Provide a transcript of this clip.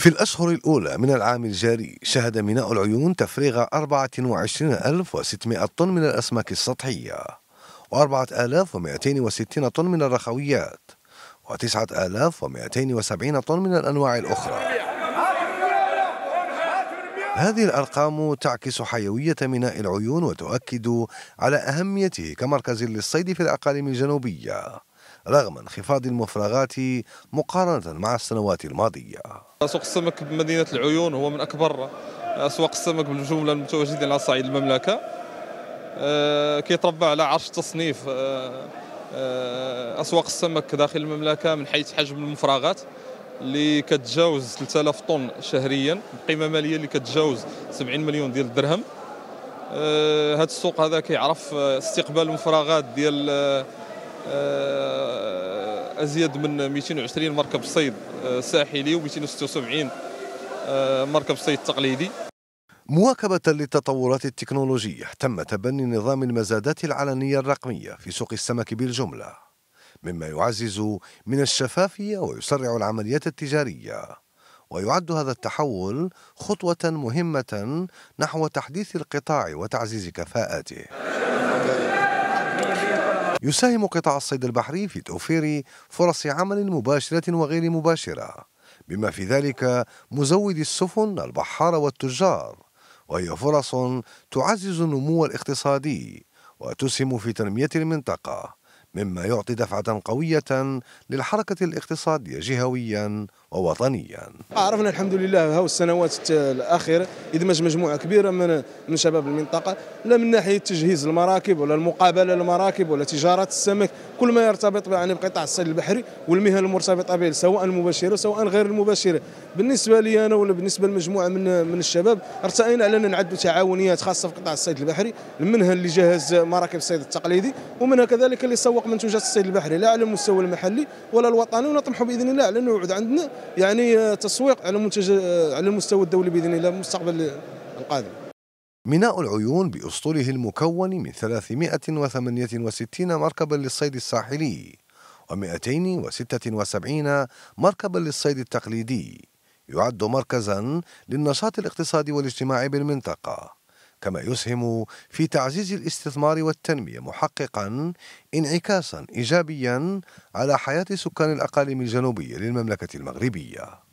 في الأشهر الأولى من العام الجاري شهد ميناء العيون تفريغ 24600 طن من الأسماك السطحية و4260 طن من الرخويات و9270 طن من الأنواع الأخرى هذه الأرقام تعكس حيوية ميناء العيون وتؤكد على أهميته كمركز للصيد في الأقاليم الجنوبية رغم انخفاض المفرغات مقارنة مع السنوات الماضية سوق السمك بمدينة العيون هو من أكبر أسواق السمك بالجملة المتواجدين على صعيد المملكة آه، كيتربع على عرش تصنيف آه، آه، أسواق السمك داخل المملكة من حيث حجم المفرغات اللي كتجاوز 3000 طن شهريا بقيمه ماليه اللي كتجاوز 70 مليون ديال الدرهم هذا السوق هذا كيعرف استقبال المفرغات ديال آه، ازيد من 220 مركب صيد آه، ساحلي و276 آه، مركب صيد تقليدي مواكبة للتطورات التكنولوجية تم تبني نظام المزادات العلنية الرقمية في سوق السمك بالجملة مما يعزز من الشفافية ويسرع العمليات التجارية ويعد هذا التحول خطوة مهمة نحو تحديث القطاع وتعزيز كفاءاته يساهم قطاع الصيد البحري في توفير فرص عمل مباشرة وغير مباشرة بما في ذلك مزود السفن البحار والتجار وهي فرص تعزز النمو الاقتصادي وتسهم في تنمية المنطقة مما يعطي دفعة قوية للحركة الاقتصادية جهويا ووطنيا عرفنا الحمد لله هاو السنوات الأخيرة إدماج مجموعة كبيرة من من شباب المنطقة لا من ناحية تجهيز المراكب ولا المقابلة للمراكب ولا تجارة السمك كل ما يرتبط يعني بقطاع الصيد البحري والمهن المرتبطة به سواء مباشرة سواء غير المباشرة بالنسبة لي أنا ولا بالنسبة لمجموعة من من الشباب ارتئينا على أن نعدوا تعاونيات خاصة في قطاع الصيد البحري منها اللي جهز مراكب الصيد التقليدي ومنها كذلك اللي سوق منتوجات الصيد البحري لا على المستوى المحلي ولا الوطني ونطمحوا بإذن الله على أنه يعود عندنا يعني آه، تسويق على المنتج آه، على المستوى الدولي باذن الله المستقبل القادم ميناء العيون بأسطوله المكون من 368 مركبا للصيد الساحلي و276 مركبا للصيد التقليدي يعد مركزا للنشاط الاقتصادي والاجتماعي بالمنطقة كما يسهم في تعزيز الاستثمار والتنمية محققا انعكاسا إيجابيا على حياة سكان الأقاليم الجنوبية للمملكة المغربية